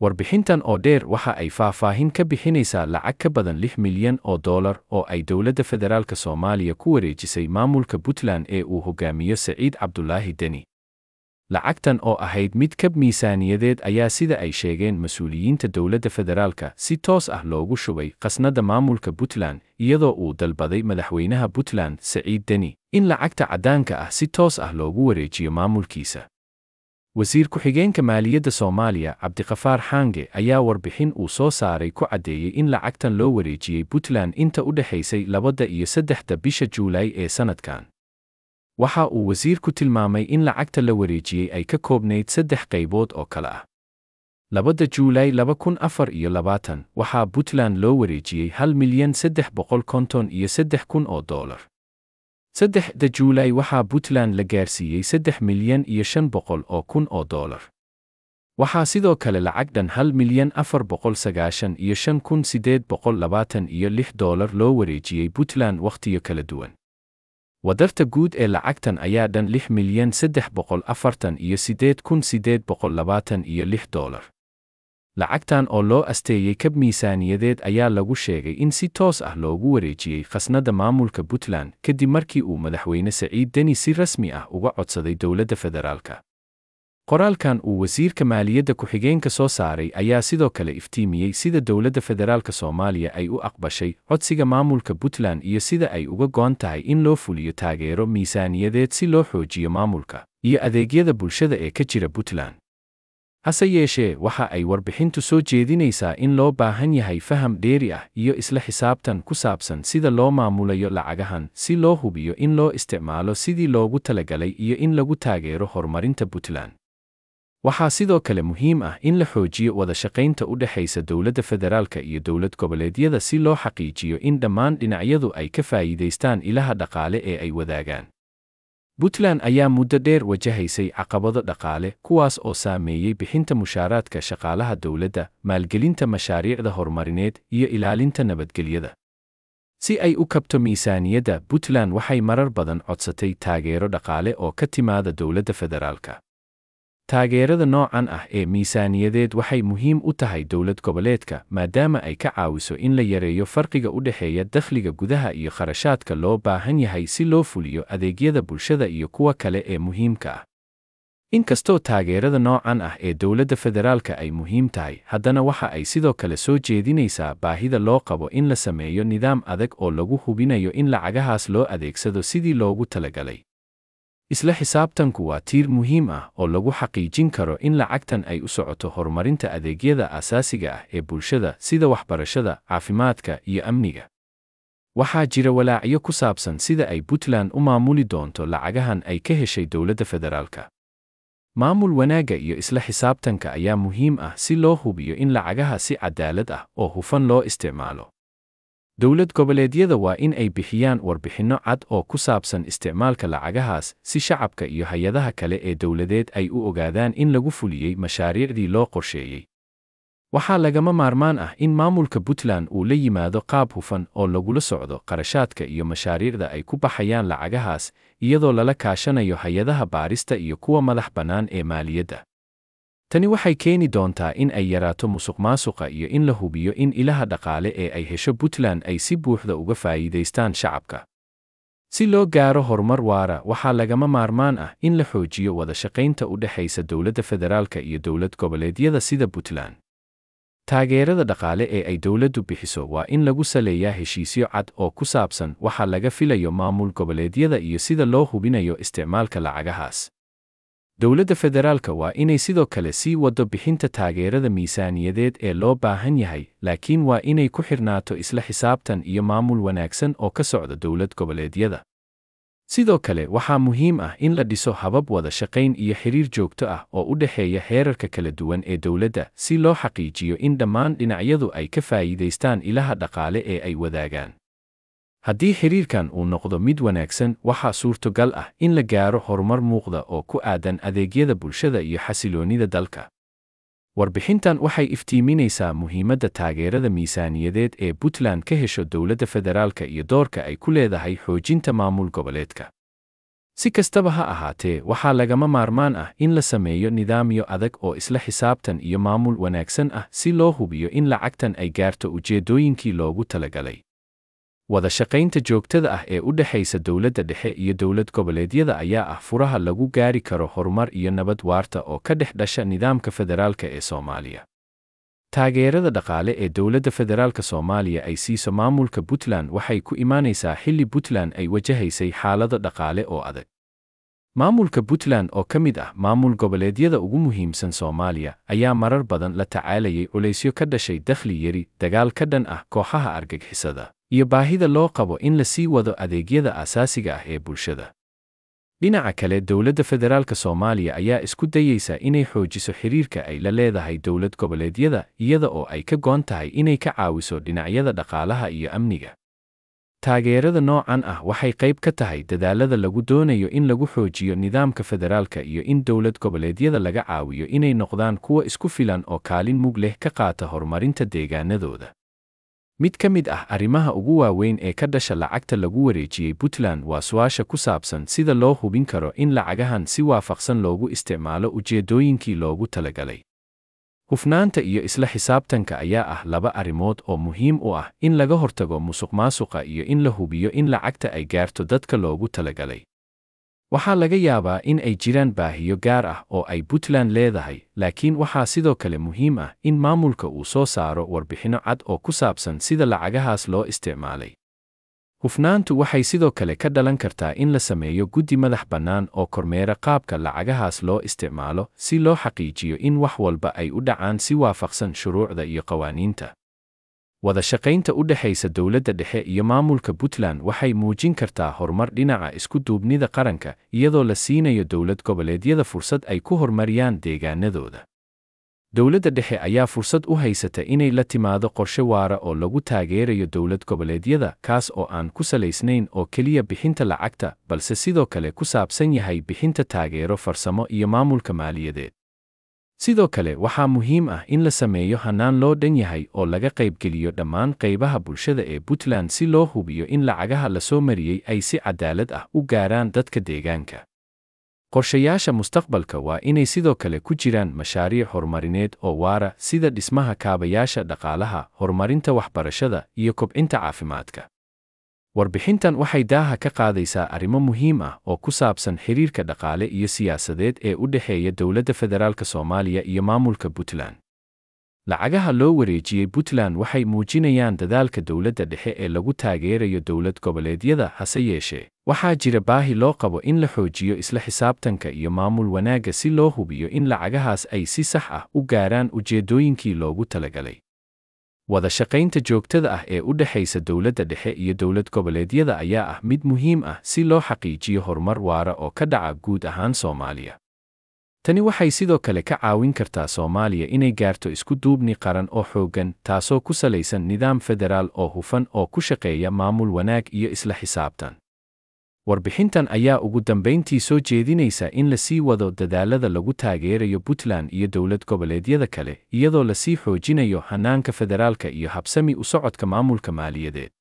warbixintan oo dheer waxa ay faahfaahin ka bixinaysaa lacag ka badan lix milyan oo doolar oo ay dowladda federaalka soomaaliya ku wareejisay maamulka puntland ee uu hogaamiyo saciid cabdulaahi deni lacagtan oo ahayd mid ka miisaaniyadeed ayaa sida ay sheegeen mas-uuliyiinta dowladda federaalka si toos ah loogu shubay khasnadda maamulka puntland iyadoo uu dalbaday madaxweynaha puntland saciid deni in lacagta caddaanka ah si toos ah loogu wareejiyo maamulkiisa wasiir ku-xigeenka maaliyadda soomaaliya cabdikhafaar xaange ayaa warbixin uu soo saaray ku caddeeyey in lacagtan loo wareejiyey puntland inta u dhexaysay labada iyo saddexda bisha juulay ee sannadkan waxa uu wasiirku tilmaamay in lacagta la wareejiyey ay ka koobnayd saddex qaybood oo kale ah labada juulay laba kun afar iyo labaatan waxaa puntland loo wareejiyey hal milyan saddex boqol konton iyo saddex kun oo dollar saddexda juulay waxaa puntland la gaarsiiyey saddex milyan iyo shan boqol oo kun oo doolar waxaa sidoo kale lacag dhan hal milyan afar boqol sagaashan iyo shan kun siddeed boqol labaatan iyo lix doolar loo wareejiyey puntland wakhtiyo kala duwan wadarta guud ee lacagtan ayaa dhan lix milyan saddex boqol afartan iyo siddeed kun siddeed boqol labaatan iyo lix doolar lacagtan oo loo asteeyey kab miisaaniyadeed ayaa lagu sheegay in si toos ah loogu wareejiyey khasnadda maamulka puntland kadib markii uu madaxweyne saciid deni si rasmi ah uga codsaday dowladda federaalka qoraalkan uu wasiirka maaliyadda ku-xigeenka soo saaray ayaa sidoo kale iftiimiyey sida dowladda federaalka soomaaliya ay u aqbashay codsiga maamulka puntland iyo sida ay uga go'an tahay in loo fuliyo taageero miisaaniyadeed si loo xoojiyo maamulka iyo adeegyada bulshada ee ka jira puntland hase yeeshee waxa ay warbixintu soo jeedinaysaa in loo baahan yahay faham dheeri ah iyo isla xisaabtan ku saabsan sida loo maamulayo lacagahan si loo hubiyo in loo isticmaalo sidii loogu talagalay iyo in lagu taageero horumarinta puntland waxaa sidoo kale muhiim ah in la xoojiyo wada shaqaynta u dhexaysa dowladda federaalka iyo dowlad goboleedyada si loo xaqiijiyo in dhammaan dhinacyadu ay ka faa'iidaystaan ilaha dhaqaale ee ay wadaagaan Puntland ayaa muddo dheer wajahaysay caqabado dhaqaale kuwaas oo saameeyey bixinta mushaaraadka shaqaalaha dowladda, maalgelinta mashaariicda horumarineed, iyo ilaalinta nabadgelyada. Si ay u kabto miisaaniyadda, Puntland waxay marar badan codsatay taageero dhaqaale oo ka timaada dowladda federaalka taageerada noocan ah ee miisaaniyadeed waxay muhiim u tahay dowlad goboleedka maadaama ay ka caawiso in la yareeyo farqiga u dhexeeya dakhliga gudaha iyo kharashaadka loo baahan yahay si loo fuliyo adeegyada bulshada iyo kuwa kale ee muhiimka ah inkastoo taageerada noocan ah ee dowladda federaalka ay muhiim tahay haddana waxa ay sidoo kale soo jeedinaysaa baahida loo qabo in la sameeyo nidaam adag oo lagu hubinayo in lacagahaas loo adeegsado sidii loogu talagalay Isla xisaabtanku waa tiir muhiim ah oo lagu xaqiijin karo in lacagtan ay u socoto horumarinta adeegyada aasaasiga ah ee bulshada sida waxbarashada, caafimaadka, iyo amniga. Waxaa jira walaacyo ku saabsan sida ay Puntland u maamuli doonto lacagahan ay ka heshay dowladda federaalka. Maamul wanaagga iyo isla xisaabtanka ayaa muhiim ah si loo hubiyo in lacagaha si cadaalad ah oo hufan loo isticmaalo dowlad goboleedyada waa in ay bixiyaan warbixinno cad oo ku saabsan isticmaalka lacagahaas si shacabka iyo hay-adaha kale ee dowladeed ay u ogaadaan in lagu fuliyey mashaariicdii loo qorsheeyey waxaa lagama maarmaan ah in maamulka puntland uu la yimaado qaab hufan oo lagula socdo qarashaadka iyo mashaariicda ay ku baxayaan lacagahaas iyadoo lala kaashanayo hay-adaha baarista iyo kuwa madax bannaan ee maaliyadda Tani waxay keeni doontaa in ay yaraato musuqmaasuqa iyo in la hubiyo in ilaha dhaqaale ee ay hesho Puntland ay si buuxda uga faa'iidaystaan shacabka. Si loo gaaro horumar waara, waxaa lagama maarmaan ah in la xoojiyo wada shaqaynta u dhexaysa dowladda federaalka iyo dowlad goboleedyada sida Puntland. Taageerada dhaqaale ee ay dowladdu bixiso waa in lagu saleeyaa heshiisyo cad oo ku saabsan waxa laga filayo maamul goboleedyada iyo sida loo hubinayo isticmaalka lacagahaas dowladda federaalka waa inay sidoo kale sii waddo bixinta taageerada miisaaniyadeed ee loo baahan yahay laakiin waa inay ku xidhnaato isla xisaabtan iyo maamul wanaagsan oo ka socda dowlad goboleedyada sidoo kale waxaa muhiim ah in la dhiso habab wada shaqayn iyo xiriir joogto ah oo u dhexeeya heerarka kala duwan ee dowladda si loo xaqiijiyo in dhammaan dhinacyadu ay ka faa'iidaystaan ilaha dhaqaale ee ay wadaagaan haddii xiriirkan uu noqdo mid wanaagsan waxaa suurtogal ah in la gaaro horumar muuqda oo ku aadan adeegyada bulshada iyo xasiloonida dalka warbixintan waxay iftiiminaysaa muhiimadda taageerada miisaaniyadeed ee puntland ka hesho dowladda federaalka iyo doorka ay ku leedahay xoojinta maamul goboleedka si kastaba ha ahaatee waxaa lagama maarmaan ah in la sameeyo nidaamyo adag oo isla xisaabtan iyo maamul wanaagsan ah si loo hubiyo in lacagtan ay gaarto ujeeddooyinkii loogu talagalay wada shaqaynta joogtada ah ee u dhexaysa dowladda dhexe iyo dowlad goboleedyada ayaa ah furaha lagu gaari karo horumar iyo nabad waarta oo ka dhex dhasha nidaamka federaalka ee Soomaaliya. Taageerada dhaqaale ee dowladda federaalka Soomaaliya ay siiso maamulka Puntland waxay ku imaanaysaa xilli Puntland ay wajahaysay xaalado dhaqaale oo adag. Maamulka Puntland oo ka mid ah maamul goboleedyada ugu muhiimsan Soomaaliya ayaa marar badan la tacaalayay culaysyo ka dhashay dakhli yari, dagaal ka dhan ah kooxaha argagixisada iyo baahida loo qabo in la sii wado adeegyada aasaasiga ah ee bulshada. Dhinaca kale, dowladda federaalka Soomaaliya ayaa isku dayeysa inay xoojiso xiriirka ay la leedahay dowlad goboleedyada iyada oo ay ka goon tahay inay ka caawiso dhinacyada dhaqaalaha iyo amniga. Taageerada noocan ah waxay qayb ka tahay dadaalada lagu doonayo in lagu xoojiyo nidaamka federaalka iyo in dowlad goboleedyada laga caawiyo inay noqdaan kuwo isku filan oo kaalin mug leh ka qaata horumarinta deegaanadooda. Mid ka mid ah arrimaha ugu waaweyn ee ka dhasha lacagta lagu wareejiyey Puntland waa su'aasha ku saabsan sida loo hubin karo in lacagahan si waafaqsan loogu isticmaalo ujeeddooyinkii loogu talagalay. Hufnaanta iyo isla xisaabtanka ayaa ah laba arrimood oo muhiim u ah in laga hortago musuqmaasuqa iyo in la hubiyo in lacagta ay gaarto dadka loogu talagalay waxaa laga yaabaa in ay jiraan baahiyo gaar ah oo ay Puntland leedahay, laakiin waxaa sidoo kale muhiim ah in maamulka uu soo saaro warbixinno cad oo ku saabsan sida lacagahaas loo isticmaalay. Hufnaantu waxay sidoo kale ka dhalan kartaa in la sameeyo guddi madax bannaan oo kormeera qaabka lacagahaas loo isticmaalo si loo xaqiijiyo in wax walba ay u dhacaan si waafaqsan shuruucda iyo qawaaniinta wadashaqaynta u dhexaysa dowladda dhexe iyo maamulka Puntland waxay muujin kartaa horumar dhinaca isku duubnida qaranka iyadoo la siinayo dowlad goboleedyada fursad ay ku horumariyaan deegaanadooda. Dowladda dhexe ayaa fursad u haysata inay la timaado qorshe waara oo lagu taageerayo dowlad goboleedyada kaas oo aan ku salaysnayn oo keliya bixinta lacagta balse sidoo kale ku saabsan yahay bixinta taageero farsamo iyo maamulka maaliyadeed sidoo kale waxaa muhiim ah in la sameeyo hannaan loo dhan yahay oo laga qaybgeliyo dhammaan qaybaha bulshada ee puntland si loo hubiyo in lacagaha la soo mariyey ay si cadaalad ah u gaaraan dadka deegaanka qorshayaasha mustaqbalka waa inay sidoo kale ku jiraan mashaariic horumarineed oo waara sida dhismaha kaabayaasha dhaqaalaha horumarinta waxbarashada iyo kobcinta caafimaadka warbixintan waxay daaha ka qaadaysaa arrimo muhiim ah oo ku saabsan xiriirka dhaqaale iyo siyaasadeed ee u dhexeeya dowladda federaalka Soomaaliya iyo maamulka Puntland. Lacagaha loo wareejiyey Puntland waxay muujinayaan dadaalka dowladda dhexe ee lagu taageerayo dowlad goboleedyada hase yeeshee, waxaa jira baahi loo qabo in la xoojiyo isla xisaabtanka iyo maamul wanaagga si loo hubiyo in lacagahaas ay si sax ah u gaaraan ujeeddooyinkii loogu talagalay wada shaqaynta joogtada ah ee u dhexaysa dowladda dhexe iyo dowlad goboleedyada ayaa ah mid muhiim ah si loo xaqiijiyo horumar waara oo ka dhaca guud ahaan Soomaaliya. Tani waxay sidoo kale ka caawin kartaa Soomaaliya inay gaarto isku duubni qaran oo xooggan, taasoo ku salaysan nidaam federaal oo hufan oo ku shaqeeya maamul wanaag iyo isla xisaabtan warbixintan ayaa ugu dambayntii soo jeedinaysa in la sii wado dadaalada lagu taageerayo Puntland iyo dowlad goboleedyada kale iyadoo la sii xoojinayo hannaanka federaalka iyo habsami u socodka maamulka maaliyadeed.